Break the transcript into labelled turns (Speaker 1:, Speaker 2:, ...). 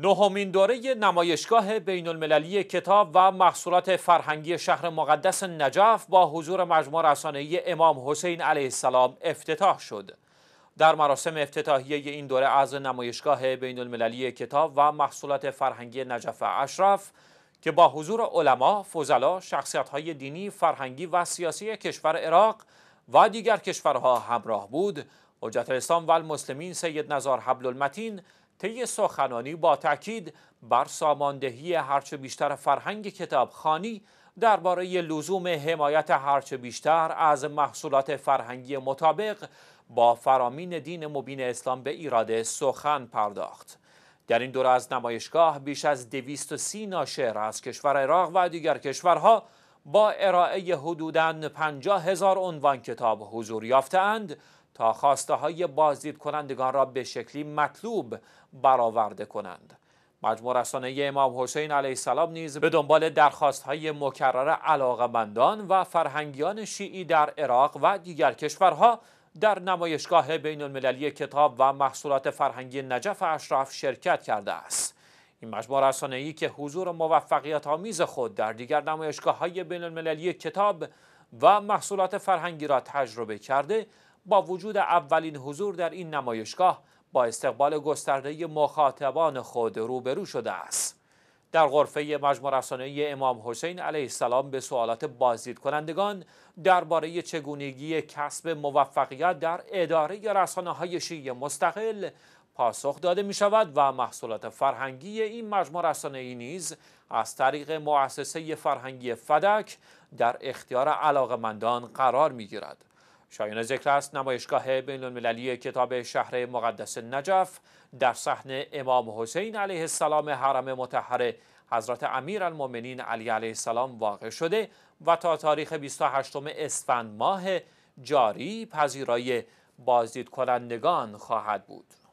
Speaker 1: نهمین دوره نمایشگاه بین المللی کتاب و محصولات فرهنگی شهر مقدس نجف با حضور مجموع رسانه‌ای امام حسین علیه السلام افتتاح شد. در مراسم افتتاحیه این دوره از نمایشگاه بین المللی کتاب و محصولات فرهنگی نجف اشرف که با حضور علما، فضلا، شخصیت‌های دینی، فرهنگی و سیاسی کشور عراق و دیگر کشورها همراه بود، حجت الاسلام و المسلمین سید نزار حبل المتین طی سخنانی با تاکید بر ساماندهی هرچه بیشتر فرهنگ کتابخانی درباره لزوم حمایت هرچه بیشتر از محصولات فرهنگی مطابق با فرامین دین مبین اسلام به ایراده سخن پرداخت در این دوره از نمایشگاه بیش از 230 ناشر از کشور عراق و دیگر کشورها با ارائه حدوداً 50 هزار عنوان کتاب حضور یافتند، تا خواسته های بازدید کنندگان را به شکلی مطلوب برآورده کنند. مجموع رسانه امام حسین علیه السلام نیز به دنبال درخواست های مکرر بندان و فرهنگیان شیعی در عراق و دیگر کشورها در نمایشگاه بین المللی کتاب و محصولات فرهنگی نجف اشراف شرکت کرده است. این مجموع ای که حضور موفقیت آمیز خود در دیگر نمایشگاه های بین المللی کتاب و محصولات فرهنگی را تجربه کرده با وجود اولین حضور در این نمایشگاه با استقبال گسترده مخاطبان خود روبرو شده است در غرفه مجموع رسانه امام حسین علیه السلام به سوالات بازدید کنندگان درباره چگونگی کسب موفقیت در اداره رسانه های شیعه مستقل پاسخ داده می شود و محصولات فرهنگی این مجموع رسانه ای نیز از طریق مؤسسه فرهنگی فدک در اختیار علاقمندان قرار می گیرد. شایان ذکر است نمایشگاه بین المللی کتاب شهر مقدس نجف در صحن امام حسین علیه السلام حرم متحر حضرت امیر المومنین علی علیه السلام واقع شده و تا تاریخ 28 اسفند ماه جاری پذیرای بازدید کنندگان خواهد بود.